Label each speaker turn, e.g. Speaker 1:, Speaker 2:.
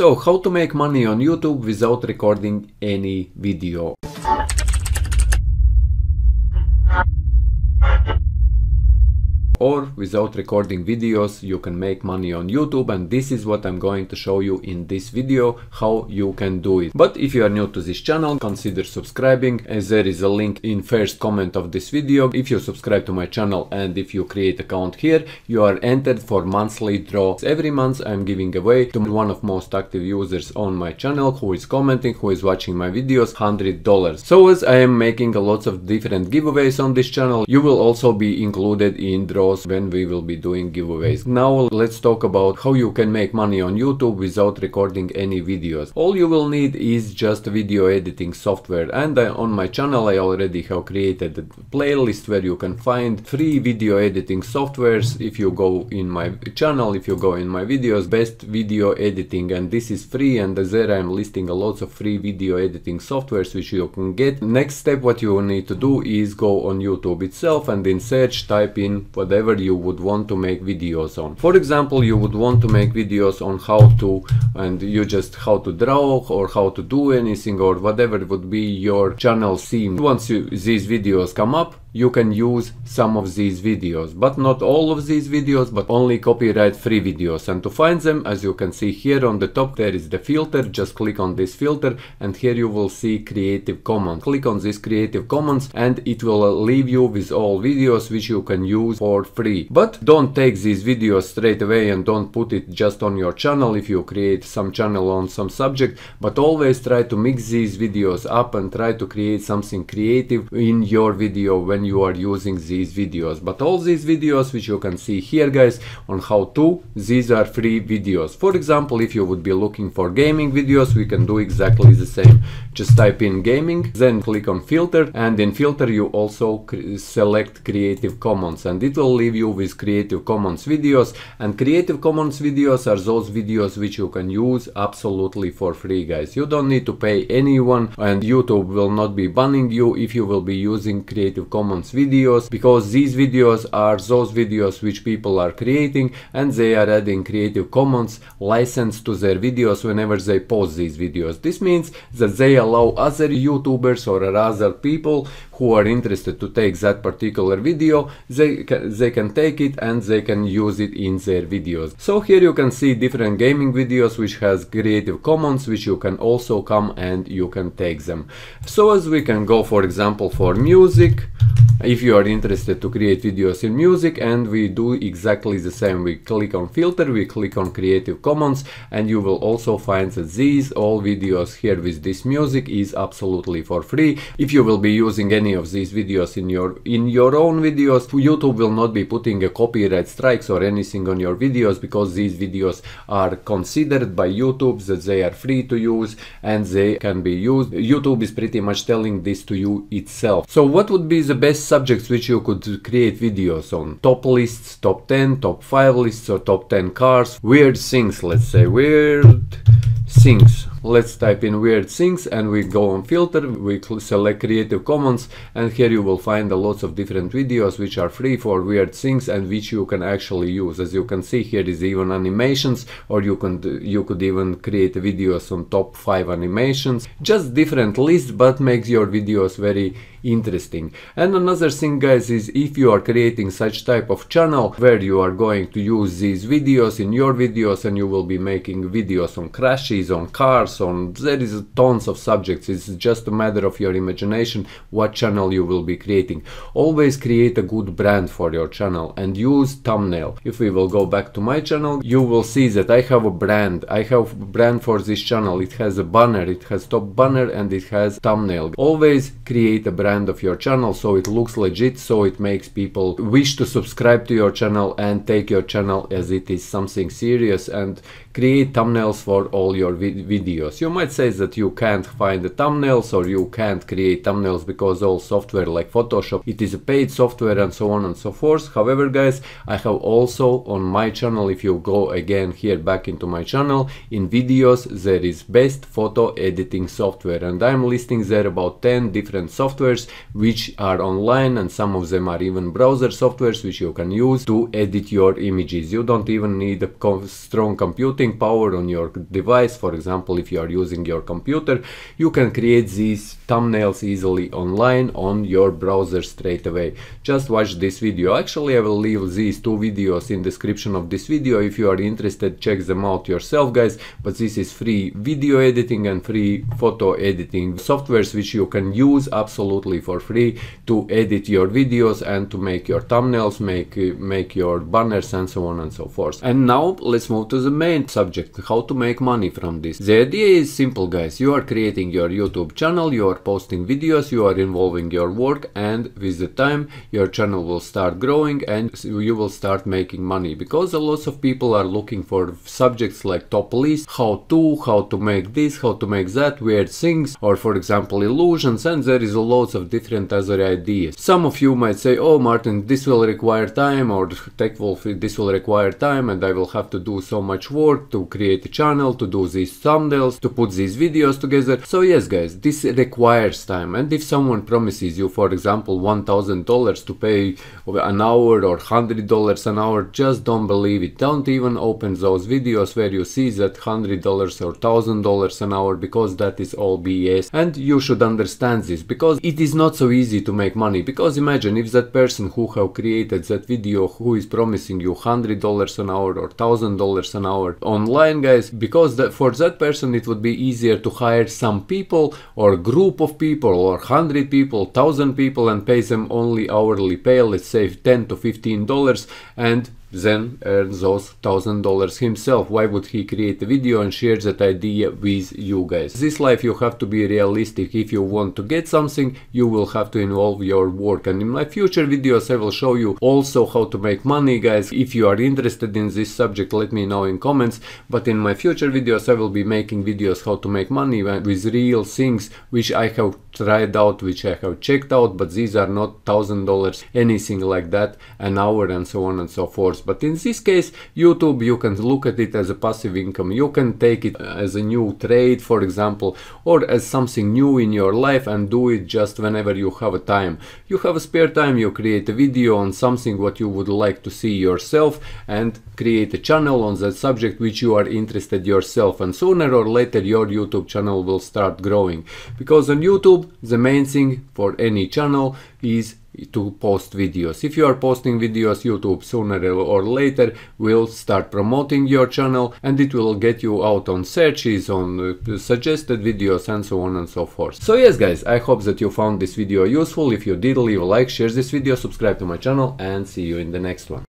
Speaker 1: So how to make money on YouTube without recording any video. or without recording videos you can make money on YouTube and this is what I'm going to show you in this video how you can do it. But if you are new to this channel consider subscribing as there is a link in first comment of this video. If you subscribe to my channel and if you create account here you are entered for monthly draws. Every month I'm giving away to one of most active users on my channel who is commenting, who is watching my videos $100. So as I am making a lots of different giveaways on this channel you will also be included in draws videos when we will be doing giveaways. Now let's talk about how you can make money on YouTube without recording any videos. All you will need is just video editing software and I, on my channel I already have created a playlist where you can find free video editing softwares if you go in my channel, if you go in my videos, best video editing and this is free and there I'm listing a lots of free video editing softwares which you can get. Next step what you need to do is go on YouTube itself and in search type in whatever whatever you would want to make videos on. For example, you would want to make videos on how to and you just how to draw or how to do anything or whatever would be your channel theme. Once you, these videos come up, you can use some of these videos but not all of these videos but only copyright free videos and to find them as you can see here on the top there is the filter just click on this filter and here you will see creative commons click on this creative commons and it will leave you with all videos which you can use for free but don't take these videos straight away and don't put it just on your channel if you create some channel on some subject but always try to mix these videos up and try to create something creative in your video when when you are using these videos. But all these videos which you can see here guys on how to, these are free videos. For example, if you would be looking for gaming videos, we can do exactly the same. Just type in gaming, then click on filter and in filter you also cre select Creative Commons and it will leave you with Creative Commons videos and Creative Commons videos are those videos which you can use absolutely for free guys. You don't need to pay anyone and YouTube will not be banning you if you will be using Creative Commons videos because these videos are those videos which people are creating and they are adding creative commons license to their videos whenever they post these videos. This means that they allow other YouTubers or other people who are interested to take that particular video, they, they can take it and they can use it in their videos. So here you can see different gaming videos which has creative commons which you can also come and you can take them. So as we can go for example for music, if you are interested to create videos in music and we do exactly the same. We click on filter, we click on creative commons and you will also find that these all videos here with this music is absolutely for free. If you will be using any of these videos in your in your own videos, YouTube will not be putting a copyright strikes or anything on your videos because these videos are considered by YouTube that they are free to use and they can be used. YouTube is pretty much telling this to you itself. So what would be the best subjects which you could create videos on. Top lists, top 10, top 5 lists or top 10 cars. Weird things, let's say. Weird things Let's type in weird things and we go on filter, we select creative commons and here you will find lots of different videos which are free for weird things and which you can actually use. As you can see here is even animations or you can you could even create videos on top 5 animations. Just different lists but makes your videos very interesting. And another thing guys is if you are creating such type of channel where you are going to use these videos in your videos and you will be making videos on crashes, on cars, on. There is tons of subjects. It's just a matter of your imagination what channel you will be creating. Always create a good brand for your channel and use thumbnail. If we will go back to my channel, you will see that I have a brand. I have brand for this channel. It has a banner, it has top banner and it has thumbnail. Always create a brand of your channel so it looks legit, so it makes people wish to subscribe to your channel and take your channel as it is something serious and create thumbnails for all your videos videos. You might say that you can't find the thumbnails or you can't create thumbnails because all software like Photoshop, it is a paid software and so on and so forth. However guys, I have also on my channel, if you go again here back into my channel, in videos there is best photo editing software and I'm listing there about 10 different softwares which are online and some of them are even browser softwares which you can use to edit your images. You don't even need a strong computing power on your device. For example, if you are using your computer you can create these thumbnails easily online on your browser straight away just watch this video actually i will leave these two videos in description of this video if you are interested check them out yourself guys but this is free video editing and free photo editing softwares which you can use absolutely for free to edit your videos and to make your thumbnails make make your banners and so on and so forth and now let's move to the main subject how to make money from this the idea idea is simple guys, you are creating your YouTube channel, you are posting videos, you are involving your work and with the time your channel will start growing and you will start making money because a lot of people are looking for subjects like top list, how to, how to make this, how to make that, weird things or for example illusions and there is a lot of different other ideas. Some of you might say, oh Martin, this will require time or TechWolf, this will require time and I will have to do so much work to create a channel, to do these thumbnails to put these videos together. So yes guys, this requires time and if someone promises you for example $1000 to pay an hour or $100 an hour, just don't believe it. Don't even open those videos where you see that $100 or $1000 an hour because that is all BS and you should understand this because it is not so easy to make money because imagine if that person who have created that video who is promising you $100 an hour or $1000 an hour online guys because that for that person it would be easier to hire some people or group of people or 100 people, 1000 people and pay them only hourly pay, let's say 10 to 15 dollars and then earn those thousand dollars himself why would he create a video and share that idea with you guys this life you have to be realistic if you want to get something you will have to involve your work and in my future videos i will show you also how to make money guys if you are interested in this subject let me know in comments but in my future videos i will be making videos how to make money with real things which i have tried out which i have checked out but these are not thousand dollars anything like that an hour and so on and so forth but in this case YouTube you can look at it as a passive income you can take it as a new trade for example or as something new in your life and do it just whenever you have time you have spare time you create a video on something what you would like to see yourself and create a channel on that subject which you are interested yourself and sooner or later your YouTube channel will start growing because on YouTube the main thing for any channel is to post videos. If you are posting videos, YouTube sooner or later will start promoting your channel and it will get you out on searches, on uh, suggested videos and so on and so forth. So yes guys, I hope that you found this video useful. If you did, leave a like, share this video, subscribe to my channel and see you in the next one.